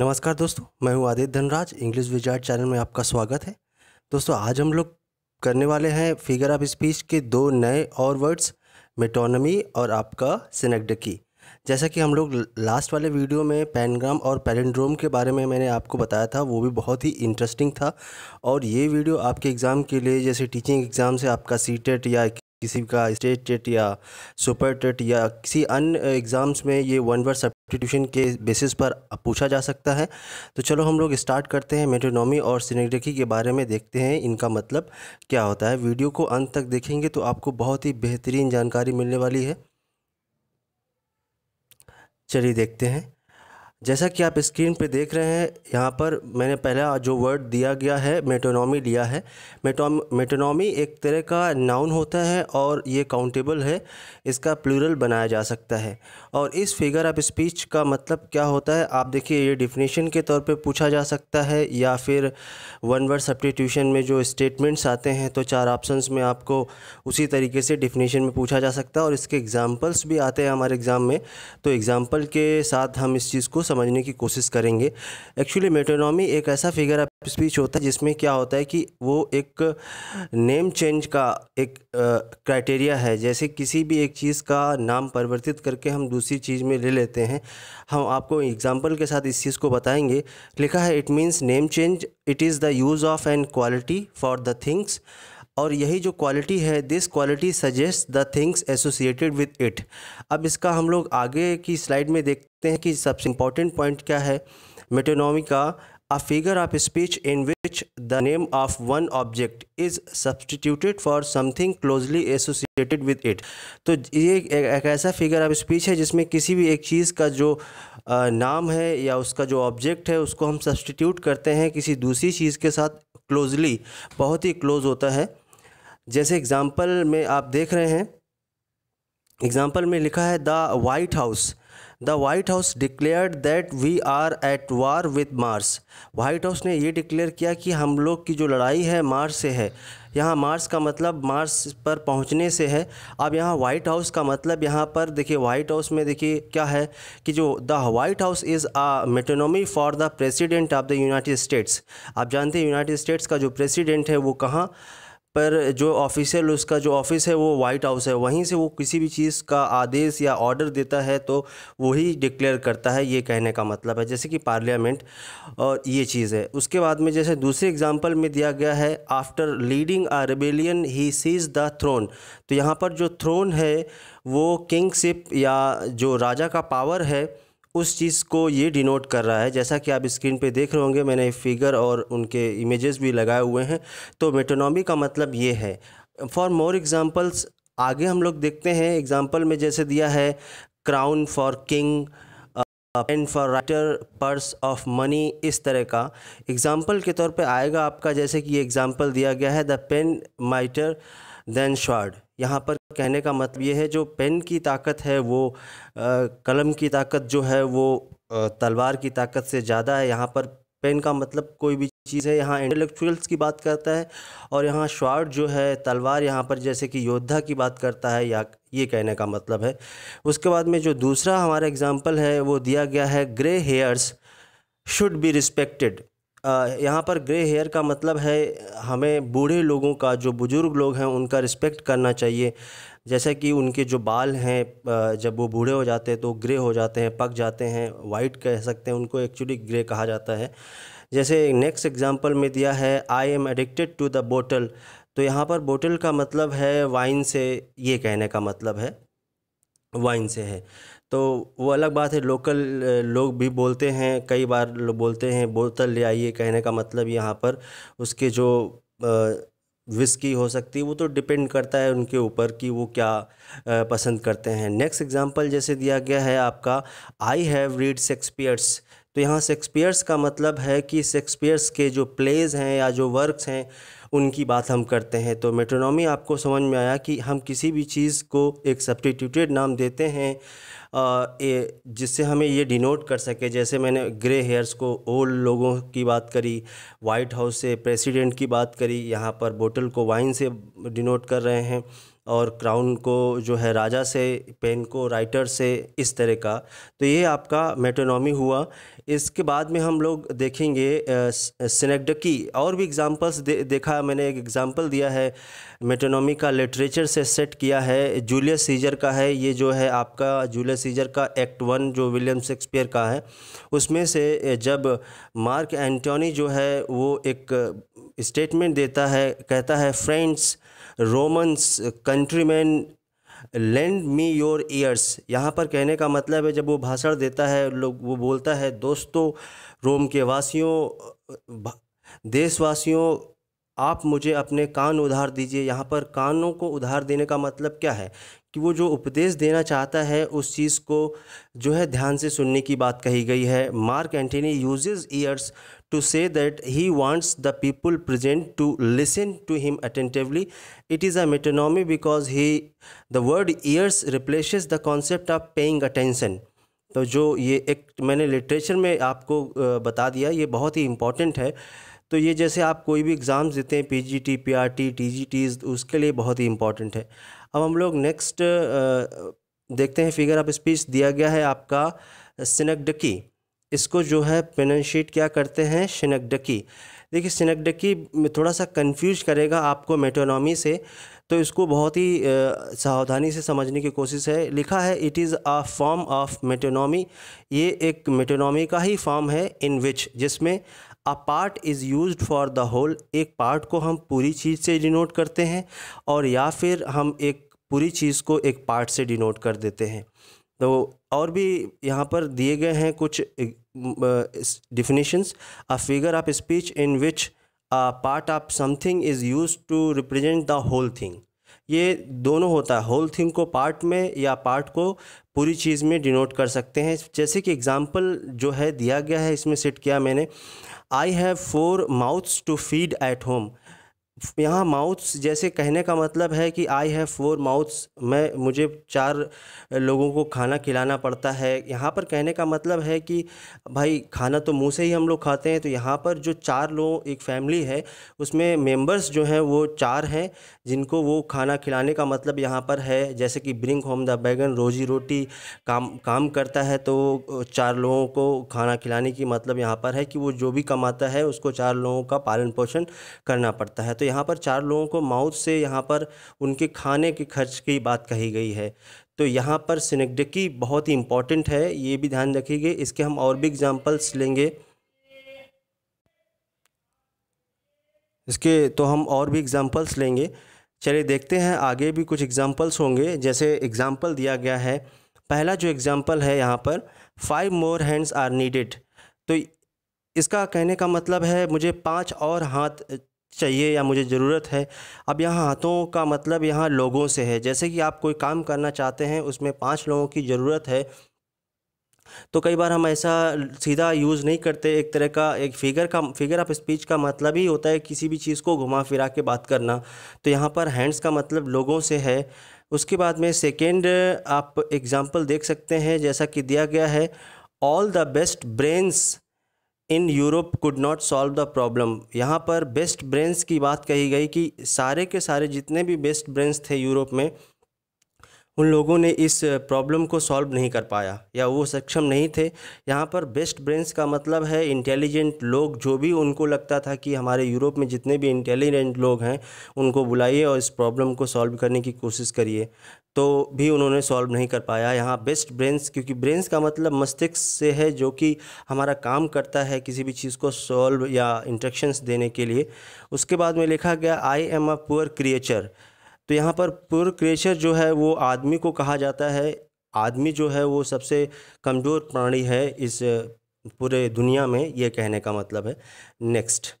नमस्कार दोस्तों मैं हूं Aditya Dhanraj English wizard channel में आपका स्वागत है दोस्तों आज हम लोग करने वाले हैं फिगर ऑफ स्पीच के दो नए और वर्ड्स मेटोनमी और आपका सिनेक्डकी जैसा कि हम लोग लास्ट वाले वीडियो में पैनग्राम और पैलेंड्रोम के बारे में मैंने आपको बताया था वो भी बहुत ही इंटरेस्टिंग था और ये वीडियो आपके एग्ज़ाम के लिए जैसे टीचिंग एग्ज़ाम से आपका सी टेट e या किसी का स्टेट टेट या सुपर टेट या किसी अन्य एग्ज़ाम्स में ये वन वर्ड सब्सटीट्यूशन के बेसिस पर पूछा जा सकता है तो चलो हम लोग स्टार्ट करते हैं मेट्रोनॉमी और सिनेग्रेफी के बारे में देखते हैं इनका मतलब क्या होता है वीडियो को अंत तक देखेंगे तो आपको बहुत ही बेहतरीन जानकारी मिलने वाली है चलिए देखते हैं जैसा कि आप स्क्रीन पे देख रहे हैं यहाँ पर मैंने पहला जो वर्ड दिया गया है मेटोनॉमी लिया है मेटो मेटोनॉमी एक तरह का नाउन होता है और ये काउंटेबल है इसका प्लूरल बनाया जा सकता है और इस फिगर ऑफ स्पीच का मतलब क्या होता है आप देखिए ये डिफिनेशन के तौर पे पूछा जा सकता है या फिर वन वर्ड सब्टीट्यूशन में जो स्टेटमेंट्स आते हैं तो चार ऑप्शन में आपको उसी तरीके से डिफिनेशन में पूछा जा सकता है और इसके एग्ज़ाम्पल्स भी आते हैं हमारे एग्ज़ाम में तो एग्ज़ाम्पल के साथ हम इस चीज़ को समझने की कोशिश करेंगे एक्चुअली मेटोनॉमी एक ऐसा फिगर ऑफ स्पीच होता है जिसमें क्या होता है कि वो एक नेम चेंज का एक क्राइटेरिया है जैसे किसी भी एक चीज़ का नाम परिवर्तित करके हम दूसरी चीज़ में ले लेते हैं हम आपको एग्जाम्पल के साथ इस चीज़ को बताएंगे लिखा है it means name change it is the use of and quality for the things और यही जो क्वालिटी है this quality suggest the things associated with it अब इसका हम लोग आगे की स्लाइड में देखते हैं कि सबसे इम्पॉर्टेंट पॉइंट क्या है मेटोनॉमी का a figure of speech in which the name of one object is substituted for something closely associated with it तो ये एक ऐसा फिगर ऑफ स्पीच है जिसमें किसी भी एक चीज़ का जो नाम है या उसका जो ऑब्जेक्ट है उसको हम सब्सटीट्यूट करते हैं किसी दूसरी चीज़ के साथ क्लोजली बहुत ही क्लोज होता है जैसे एग्ज़ाम्पल में आप देख रहे हैं एग्ज़ाम्पल में लिखा है the White House the White House declared that we are at war with Mars White House ने ये डिक्लेयर किया कि हम लोग की जो लड़ाई है मार्स से है यहाँ मार्स का मतलब मार्स पर पहुँचने से है अब यहाँ वाइट हाउस का मतलब यहाँ पर देखिए वाइट हाउस में देखिए क्या है कि जो the White House is a metonymy for the president of the United States आप जानते हैं यूनाइटेड स्टेट्स का जो प्रेसिडेंट है वो कहाँ पर जो ऑफिशियल उसका जो ऑफिस है वो वाइट हाउस है वहीं से वो किसी भी चीज़ का आदेश या ऑर्डर देता है तो वही डिक्लेयर करता है ये कहने का मतलब है जैसे कि पार्लियामेंट और ये चीज़ है उसके बाद में जैसे दूसरे एग्जाम्पल में दिया गया है after leading a rebellion he seize the throne तो यहाँ पर जो थ्रोन है वो किंगशिप या जो राजा का पावर है उस चीज़ को ये डिनोट कर रहा है जैसा कि आप स्क्रीन पे देख रहे होंगे मैंने फिगर और उनके इमेजेस भी लगाए हुए हैं तो मेटोनॉमी का मतलब ये है फॉर मोर एग्ज़ाम्पल्स आगे हम लोग देखते हैं एग्ज़ाम्पल में जैसे दिया है crown for king pen for writer purse of money इस तरह का एग्ज़ाम्पल के तौर पर आएगा आपका जैसे कि ये एग्ज़ाम्पल दिया गया है the pen mightier than sword यहाँ पर कहने का मतलब ये है जो पेन की ताकत है वो आ, कलम की ताकत जो है वो तलवार की ताकत से ज़्यादा है यहाँ पर पेन का मतलब कोई भी चीज़ है यहाँ इंटेलेक्चुअल्स की बात करता है और यहाँ शॉर्ट जो है तलवार यहाँ पर जैसे कि योद्धा की बात करता है या ये कहने का मतलब है उसके बाद में जो दूसरा हमारा एग्जाम्पल है वो दिया गया है grey hairs should be respected यहाँ पर ग्रे हेयर का मतलब है हमें बूढ़े लोगों का जो बुज़ुर्ग लोग हैं उनका रिस्पेक्ट करना चाहिए जैसे कि उनके जो बाल हैं जब वो बूढ़े हो जाते हैं तो ग्रे हो जाते हैं पक जाते हैं वाइट कह सकते हैं उनको एक्चुअली ग्रे कहा जाता है जैसे नेक्स्ट एग्जाम्पल में दिया है I am addicted to the bottle तो यहाँ पर बोटल का मतलब है वाइन से ये कहने का मतलब है वाइन से है तो वो अलग बात है लोकल लोग भी बोलते हैं कई बार लोग बोलते हैं बोतल ले आइए कहने का मतलब यहाँ पर उसके जो विस्की हो सकती है वो तो डिपेंड करता है उनके ऊपर कि वो क्या पसंद करते हैं नेक्स्ट एग्जांपल जैसे दिया गया है आपका आई हैव रीड शेक्सपियर्स तो यहाँ शेक्सपियर्स का मतलब है कि शेक्सपियर्स के जो प्लेज हैं या जो वर्क्स हैं उनकी बात हम करते हैं तो मेट्रोनॉमी आपको समझ में आया कि हम किसी भी चीज़ को एक सब्सटीट्यूटेड नाम देते हैं जिससे हमें ये डिनोट कर सके जैसे मैंने ग्रे हेयर्स को ओल्ड लोगों की बात करी वाइट हाउस से प्रेसिडेंट की बात करी यहाँ पर बोतल को वाइन से डिनोट कर रहे हैं और क्राउन को जो है राजा से पेन को राइटर से इस तरह का तो ये आपका मेटोनॉमी हुआ इसके बाद में हम लोग देखेंगे सिनेकडकी और भी एग्जांपल्स दे, देखा मैंने एक एग्जांपल दिया है मेटोनॉमी का लिटरेचर से सेट किया है जूलियस सीजर का है ये जो है आपका जूलियस सीजर का एक्ट वन जो विलियम शेक्सपियर का है उसमें से जब मार्क एंटोनी जो है वो एक स्टेटमेंट देता है कहता है friends Romans countryman lend me your ears यहाँ पर कहने का मतलब है जब वो भाषण देता है लोग वो बोलता है दोस्तों रोम के वासियों देशवासियों आप मुझे अपने कान उधार दीजिए यहाँ पर कानों को उधार देने का मतलब क्या है कि वो जो उपदेश देना चाहता है उस चीज़ को जो है ध्यान से सुनने की बात कही गई है Mark Antony uses ears to say that he wants the people present to listen to him attentively it is a metonymy because he the word ears replaces the concept of paying attention तो जो ये एक मैंने literature में आपको बता दिया ये बहुत ही इम्पॉर्टेंट है तो ये जैसे आप कोई भी एग्ज़ाम्स देते हैं P P G T T R T G T उसके लिए बहुत ही इंपॉर्टेंट है अब हम लोग नेक्स्ट देखते हैं फिगर ऑफ स्पीच दिया गया है आपका सिनकडकी इसको जो है पेननशीट क्या करते हैं सिनकडकी देखिए सिनकडकी थोड़ा सा कंफ्यूज करेगा आपको मेटोनॉमी से तो इसको बहुत ही सावधानी से समझने की कोशिश है लिखा है it is a form of metonymy ये एक मेटोनॉमी का ही फॉर्म है इन विच जिसमें a part is use for the whole एक पार्ट को हम पूरी चीज़ से डिनोट करते हैं और या फिर हम एक पूरी चीज़ को एक पार्ट से डिनोट कर देते हैं तो और भी यहाँ पर दिए गए हैं कुछ definitions a figure of speech in which a part of something is use to represent the whole thing ये दोनों होता है होल थिंग को पार्ट में या पार्ट को पूरी चीज़ में डिनोट कर सकते हैं जैसे कि एग्ज़ाम्पल जो है दिया गया है इसमें सेट किया मैंने I have four mouths to feed at home यहाँ माउथ्स जैसे कहने का मतलब है कि आई हैव फोर माउथ्स मैं मुझे चार लोगों को खाना खिलाना पड़ता है यहाँ पर कहने का मतलब है कि भाई खाना तो मुंह से ही हम लोग खाते हैं तो यहाँ पर जो चार लोग एक फैमिली है उसमें मेंबर्स जो हैं वो चार हैं जिनको वो खाना खिलाने का मतलब यहाँ पर है जैसे कि ब्रिंग होम द बैगन रोजी रोटी काम काम करता है तो चार लोगों को खाना खिलाने की मतलब यहाँ पर है कि वो जो भी कमाता है उसको चार लोगों का पालन पोषण करना पड़ता है तो तो यहाँ पर चार लोगों को माउथ से यहाँ पर उनके खाने के खर्च की बात कही गई है तो यहाँ पर सिनेगडिकी बहुत ही इम्पॉर्टेंट है ये भी ध्यान रखिएगा इसके हम और भी एग्ज़ाम्पल्स लेंगे इसके तो हम और भी एग्ज़ाम्पल्स लेंगे चलिए देखते हैं आगे भी कुछ एग्ज़ाम्पल्स होंगे जैसे एग्ज़ाम्पल दिया गया है पहला जो एग्ज़ाम्पल है यहाँ पर five more hands are needed तो इसका कहने का मतलब है मुझे पांच और हाथ चाहिए या मुझे ज़रूरत है अब यहाँ हाथों का मतलब यहाँ लोगों से है जैसे कि आप कोई काम करना चाहते हैं उसमें पाँच लोगों की ज़रूरत है तो कई बार हम ऐसा सीधा यूज़ नहीं करते एक तरह का एक फिगर का फिगर ऑफ स्पीच का मतलब ही होता है किसी भी चीज़ को घुमा फिरा के बात करना तो यहाँ पर हैंड्स का मतलब लोगों से है उसके बाद में सेकेंड आप एग्ज़ाम्पल देख सकते हैं जैसा कि दिया गया है all the best brains in Europe could not solve the problem यहाँ पर बेस्ट ब्रेंस की बात कही गई कि सारे के सारे जितने भी बेस्ट ब्रेंस थे यूरोप में उन लोगों ने इस प्रॉब्लम को सॉल्व नहीं कर पाया या वो सक्षम नहीं थे यहाँ पर बेस्ट ब्रेंस का मतलब है इंटेलिजेंट लोग जो भी उनको लगता था कि हमारे यूरोप में जितने भी इंटेलिजेंट लोग हैं उनको बुलाइए और इस प्रॉब्लम को सॉल्व करने की कोशिश करिए तो भी उन्होंने सॉल्व नहीं कर पाया यहाँ बेस्ट ब्रेंस क्योंकि ब्रेंस का मतलब मस्तिष्क से है जो कि हमारा काम करता है किसी भी चीज़ को सॉल्व या इंट्रक्शंस देने के लिए उसके बाद में लिखा गया I am a poor creature तो यहाँ पर पुअर क्रेचर जो है वो आदमी को कहा जाता है आदमी जो है वो सबसे कमज़ोर प्राणी है इस पूरे दुनिया में ये कहने का मतलब है नेक्स्ट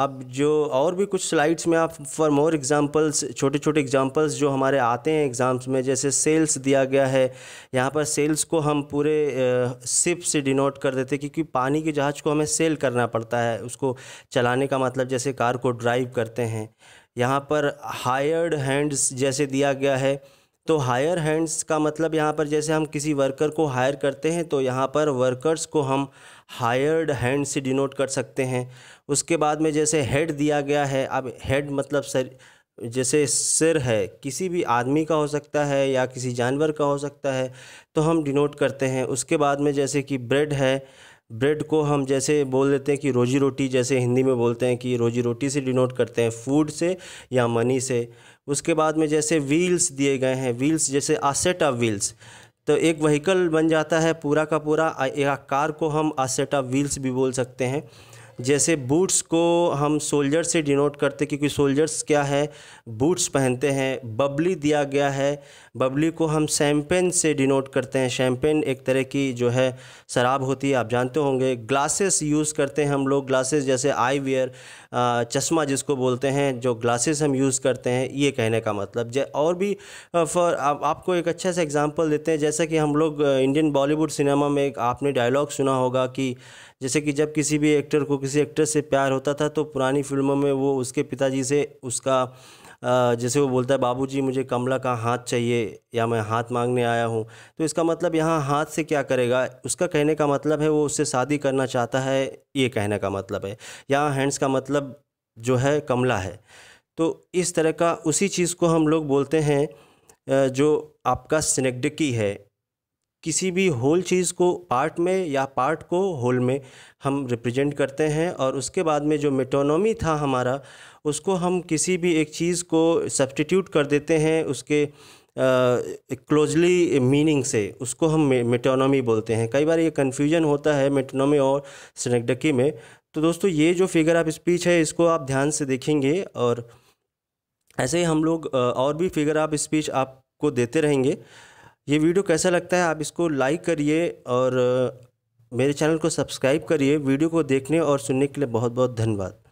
अब जो और भी कुछ स्लाइड्स में आप फॉर मोर एग्जांपल्स छोटे छोटे एग्जांपल्स जो हमारे आते हैं एग्ज़ाम्स में जैसे सेल्स दिया गया है यहाँ पर सेल्स को हम पूरे सिप से डिनोट कर देते हैं क्योंकि पानी के जहाज़ को हमें सेल करना पड़ता है उसको चलाने का मतलब जैसे कार को ड्राइव करते हैं यहाँ पर हायर्ड हैंड्स जैसे दिया गया है तो हायर हैंड्स का मतलब यहाँ पर जैसे हम किसी वर्कर को हायर करते हैं तो यहाँ पर वर्कर्स को हम हायर्ड हैंड से डिनोट कर सकते हैं उसके बाद में जैसे हेड दिया गया है अब हेड मतलब सर जैसे सिर है किसी भी आदमी का हो सकता है या किसी जानवर का हो सकता है तो हम डिनोट करते हैं उसके बाद में जैसे कि ब्रेड है ब्रेड को हम जैसे बोल देते हैं कि रोजी रोटी जैसे हिंदी में बोलते हैं कि रोजी रोटी से डिनोट करते हैं फूड से या मनी से उसके बाद में जैसे व्हील्स दिए गए हैं व्हील्स जैसे आसेट ऑफ व्हील्स तो एक वहीकल बन जाता है पूरा का पूरा या कार को हम आसेट ऑफ व्हील्स भी बोल सकते हैं जैसे बूट्स को हम सोल्जर से डिनोट करते क्योंकि सोल्जर्स क्या है बूट्स पहनते हैं बबली दिया गया है बबली को हम शैम्पेन से डिनोट करते हैं शैम्पेन एक तरह की जो है शराब होती है आप जानते होंगे ग्लासेस यूज़ करते हैं हम लोग ग्लासेस जैसे आई वियर चश्मा जिसको बोलते हैं जो ग्लासेस हम यूज़ करते हैं ये कहने का मतलब जै और भी फॉर आप, आपको एक अच्छा सा एग्जांपल देते हैं जैसा कि हम लोग इंडियन बॉलीवुड सिनेमा में एक आपने डायलॉग सुना होगा कि जैसे कि जब किसी भी एक्टर को किसी किसी एक्ट्रेस से प्यार होता था तो पुरानी फिल्मों में वो उसके पिताजी से उसका जैसे वो बोलता है बाबूजी मुझे कमला का हाथ चाहिए या मैं हाथ मांगने आया हूँ तो इसका मतलब यहाँ हाथ से क्या करेगा उसका कहने का मतलब है वो उससे शादी करना चाहता है ये कहने का मतलब है यहाँ हैंड्स का मतलब जो है कमला है तो इस तरह का उसी चीज़ को हम लोग बोलते हैं जो आपका स्नेगडिकी है किसी भी होल चीज़ को पार्ट में या पार्ट को होल में हम रिप्रेजेंट करते हैं और उसके बाद में जो मेटोनोमी था हमारा उसको हम किसी भी एक चीज़ को सब्सटीट्यूट कर देते हैं उसके क्लोजली uh, मीनिंग से उसको हम मेटोनोमी बोलते हैं कई बार ये कन्फ्यूजन होता है मेटोनोमी और स्नेकडकी में तो दोस्तों ये जो फिगर ऑफ स्पीच है इसको आप ध्यान से देखेंगे और ऐसे ही हम लोग और भी फिगर ऑफ स्पीच आपको देते रहेंगे ये वीडियो कैसा लगता है आप इसको लाइक करिए और मेरे चैनल को सब्सक्राइब करिए वीडियो को देखने और सुनने के लिए बहुत बहुत धन्यवाद